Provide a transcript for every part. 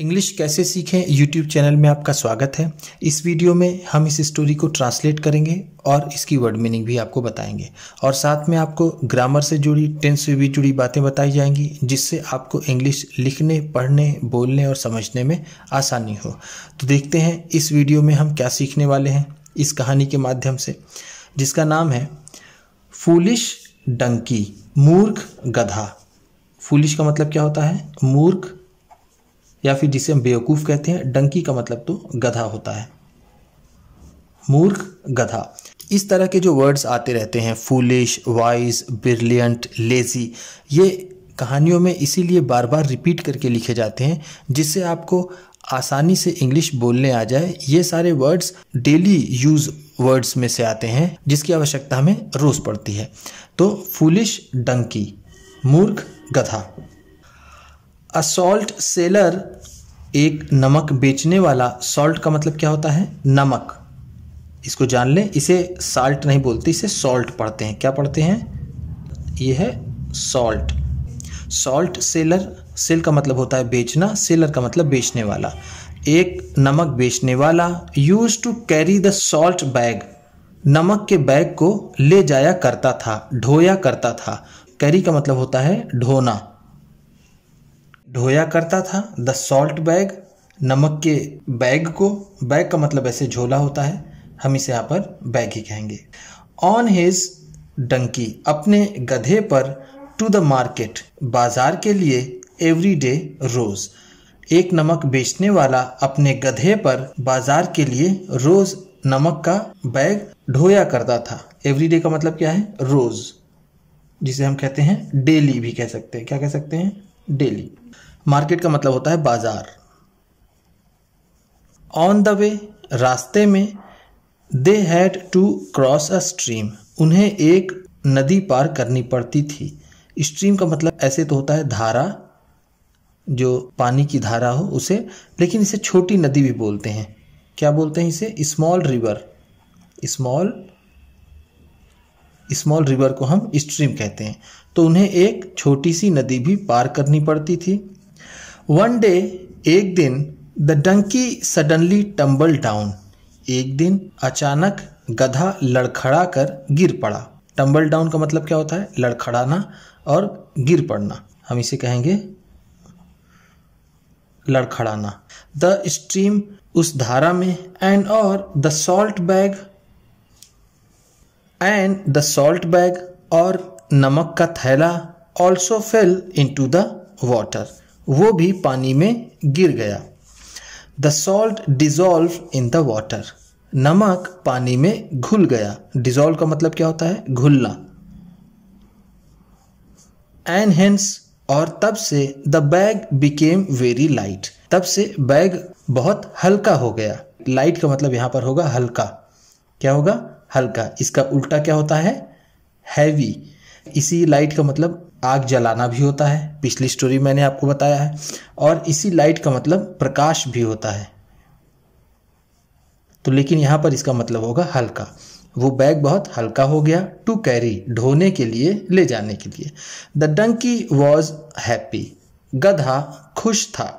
English कैसे सीखें YouTube channel में आपका स्वागत है इस वीडियो में हम इस स्टोरी को ट्रांसलेट करेंगे और इसकी वर्ड मीनिंग भी आपको बताएंगे और साथ में आपको ग्रामर से जुड़ी टेंस से भी जुड़ी बातें बताई जाएंगी जिससे आपको इंग्लिश लिखने पढ़ने बोलने और समझने में आसानी हो तो देखते हैं इस वीडियो में हम क्या सीखने वाले हैं इस कहानी के माध्यम से जिसका नाम है फूलिश डंकी मूर्ख गधा फूलिश का मतलब क्या होता है मूर्ख या फिर जिसे हम बेवकूफ़ कहते हैं डंकी का मतलब तो गधा होता है मूर्ख गधा इस तरह के जो वर्ड्स आते रहते हैं फूलिश वाइज ब्रिलियंट लेज़ी ये कहानियों में इसीलिए बार बार रिपीट करके लिखे जाते हैं जिससे आपको आसानी से इंग्लिश बोलने आ जाए ये सारे वर्ड्स डेली यूज़ वर्ड्स में से आते हैं जिसकी आवश्यकता हमें रोज़ पड़ती है तो फूलिश डंकी मूर्ख गधा सॉल्ट सेलर एक नमक बेचने वाला सॉल्ट का मतलब क्या होता है नमक इसको जान लें इसे साल्ट नहीं बोलते इसे सॉल्ट पढ़ते हैं क्या पढ़ते हैं ये है सॉल्ट सॉल्ट सेलर सेल का मतलब होता है बेचना सेलर का मतलब बेचने वाला एक नमक बेचने वाला use to carry the salt bag नमक के बैग को ले जाया करता था ढोया करता था कैरी का मतलब होता है ढोना ढोया करता था द सॉल्ट बैग नमक के बैग को बैग का मतलब ऐसे झोला होता है हम इसे यहाँ पर बैग ही कहेंगे ऑन हिज डंकी अपने गधे पर टू द मार्केट बाजार के लिए एवरी डे रोज एक नमक बेचने वाला अपने गधे पर बाजार के लिए रोज नमक का बैग ढोया करता था एवरी डे का मतलब क्या है रोज जिसे हम कहते हैं डेली भी कह सकते हैं क्या कह सकते हैं डेली मार्केट का मतलब होता है बाजार ऑन द वे रास्ते में they had to cross a stream उन्हें एक नदी पार करनी पड़ती थी स्ट्रीम का मतलब ऐसे तो होता है धारा जो पानी की धारा हो उसे लेकिन इसे छोटी नदी भी बोलते हैं क्या बोलते हैं इसे small river small small river को हम स्ट्रीम कहते हैं तो उन्हें एक छोटी सी नदी भी पार करनी पड़ती थी वन डे एक दिन the donkey suddenly tumble down एक दिन अचानक गधा लड़खड़ा कर गिर पड़ा टम्बल डाउन का मतलब क्या होता है लड़खड़ाना और गिर पड़ना हम इसे कहेंगे लड़खड़ाना द स्ट्रीम उस धारा में एंड और the salt bag and the salt bag और नमक का थैला also fell into the water वो भी पानी में गिर गया the salt dissolve in the water नमक पानी में घुल गया डिजॉल्व का मतलब क्या होता है घुलना एंड हेंस और तब से the bag became very light तब से बैग बहुत हल्का हो गया लाइट का मतलब यहां पर होगा हल्का क्या होगा हल्का इसका उल्टा क्या होता है हैवी इसी लाइट का मतलब आग जलाना भी होता है पिछली स्टोरी मैंने आपको बताया है और इसी लाइट का मतलब प्रकाश भी होता है तो लेकिन यहां पर इसका मतलब होगा हल्का वो बैग बहुत हल्का हो गया टू कैरी ढोने के लिए ले जाने के लिए द डंकी वॉज हैप्पी गधा खुश था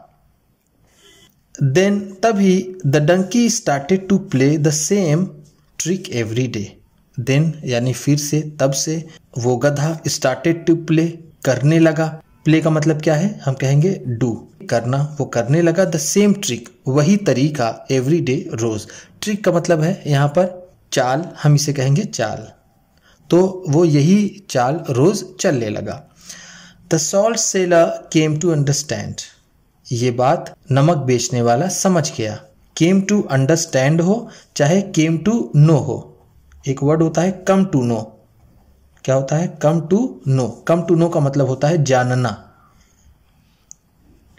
देन तभी the donkey started to play the same trick every day then यानी फिर से तब से वो गधा स्टार्टेड टू प्ले करने लगा प्ले का मतलब क्या है हम कहेंगे डू करना वो करने लगा द सेम ट्रिक वही तरीका एवरी डे रोज ट्रिक का मतलब है यहाँ पर चाल हम इसे कहेंगे चाल तो वो यही चाल रोज चलने लगा the salt seller came to understand ये बात नमक बेचने वाला समझ गया केम टू अंडरस्टैंड हो चाहे केम टू नो हो एक वर्ड होता है कम टू नो क्या होता है come to know come to know का मतलब होता है जानना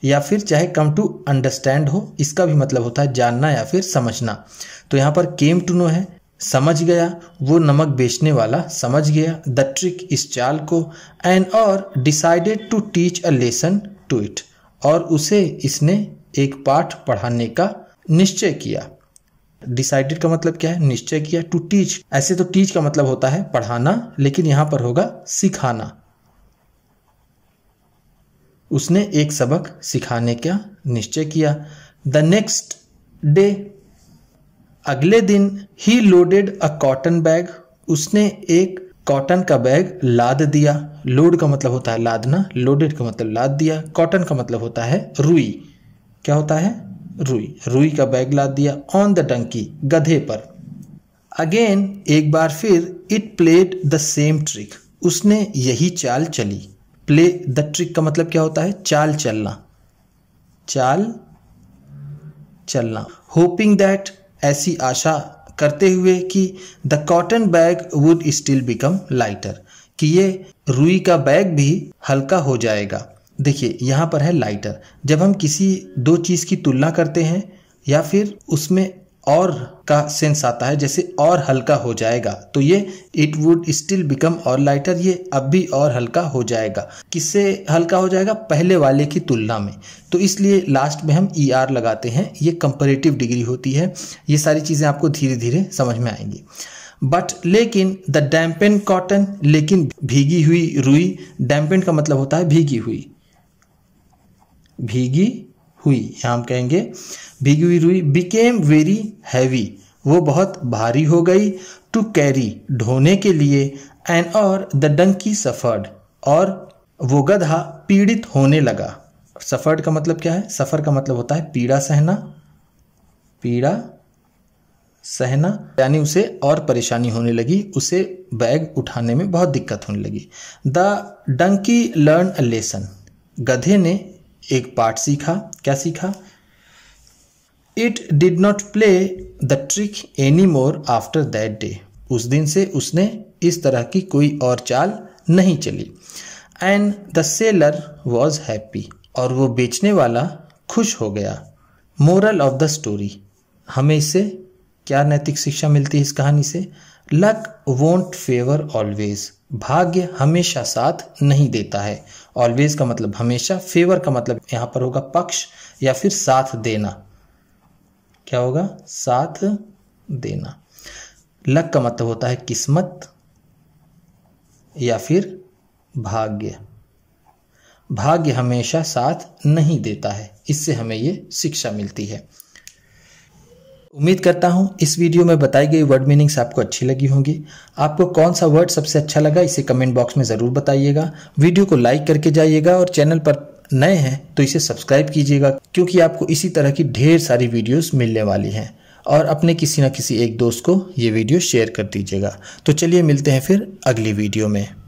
या फिर चाहे कम टू अंडरस्टैंड हो इसका भी मतलब होता है जानना या फिर समझना तो यहां पर केम टू नो है समझ गया वो नमक बेचने वाला समझ गया द ट्रिक इस चाल को एंड और decided to teach a lesson to it और उसे इसने एक पाठ पढ़ाने का निश्चय किया डिसाइडेड का मतलब क्या है निश्चय किया टू टीच ऐसे तो टीच का मतलब होता है पढ़ाना लेकिन यहां पर होगा सिखाना उसने एक सबक सिखाने का निश्चय किया द नेक्स्ट डे अगले दिन ही लोडेड अ कॉटन बैग उसने एक कॉटन का बैग लाद दिया लोड का मतलब होता है लादना लोडेड का मतलब लाद दिया कॉटन का मतलब होता है रुई क्या होता है रुई रुई का बैग लाद दिया ऑन द टंकी गधे पर अगेन एक बार फिर it played the same trick उसने यही चाल चली प्ले द ट्रिक का मतलब क्या होता है चाल चलना चाल चलना होपिंग दैट ऐसी आशा करते हुए कि the cotton bag would still become lighter कि ये रुई का बैग भी हल्का हो जाएगा देखिए यहाँ पर है लाइटर जब हम किसी दो चीज़ की तुलना करते हैं या फिर उसमें और का सेंस आता है जैसे और हल्का हो जाएगा तो ये इट वुड स्टिल बिकम और लाइटर ये अब भी और हल्का हो जाएगा किससे हल्का हो जाएगा पहले वाले की तुलना में तो इसलिए लास्ट में हम ई e ER लगाते हैं ये कंपेरेटिव डिग्री होती है ये सारी चीज़ें आपको धीरे धीरे समझ में आएंगी बट लेकिन द डैम्पेन कॉटन लेकिन भीगी हुई रुई डैम्पेन का मतलब होता है भीगी हुई भीगी हुई यहाँ हम कहेंगे भीगी हुई रुई बिकेम वेरी हैवी वो बहुत भारी हो गई टू कैरी ढोने के लिए एंड और द डंकी सफर्ड और वो गधा पीड़ित होने लगा सफर्ड का मतलब क्या है सफ़र का मतलब होता है पीड़ा सहना पीड़ा सहना यानी उसे और परेशानी होने लगी उसे बैग उठाने में बहुत दिक्कत होने लगी the donkey learn a lesson गधे ने एक पार्ट सीखा क्या सीखा it did not play the trick any more after that day उस दिन से उसने इस तरह की कोई और चाल नहीं चली and the seller was happy और वो बेचने वाला खुश हो गया मोरल ऑफ द स्टोरी हमें इससे क्या नैतिक शिक्षा मिलती है इस कहानी से लक वोंट फेवर ऑलवेज भाग्य हमेशा साथ नहीं देता है ऑलवेज का मतलब हमेशा फेवर का मतलब यहां पर होगा पक्ष या फिर साथ देना क्या होगा साथ देना लक का मतलब होता है किस्मत या फिर भाग्य भाग्य हमेशा साथ नहीं देता है इससे हमें ये शिक्षा मिलती है उम्मीद करता हूँ इस वीडियो में बताई गई वर्ड मीनिंग्स आपको अच्छी लगी होंगी आपको कौन सा वर्ड सबसे अच्छा लगा इसे कमेंट बॉक्स में ज़रूर बताइएगा वीडियो को लाइक करके जाइएगा और चैनल पर नए हैं तो इसे सब्सक्राइब कीजिएगा क्योंकि आपको इसी तरह की ढेर सारी वीडियोस मिलने वाली हैं और अपने किसी न किसी एक दोस्त को ये वीडियो शेयर कर दीजिएगा तो चलिए मिलते हैं फिर अगली वीडियो में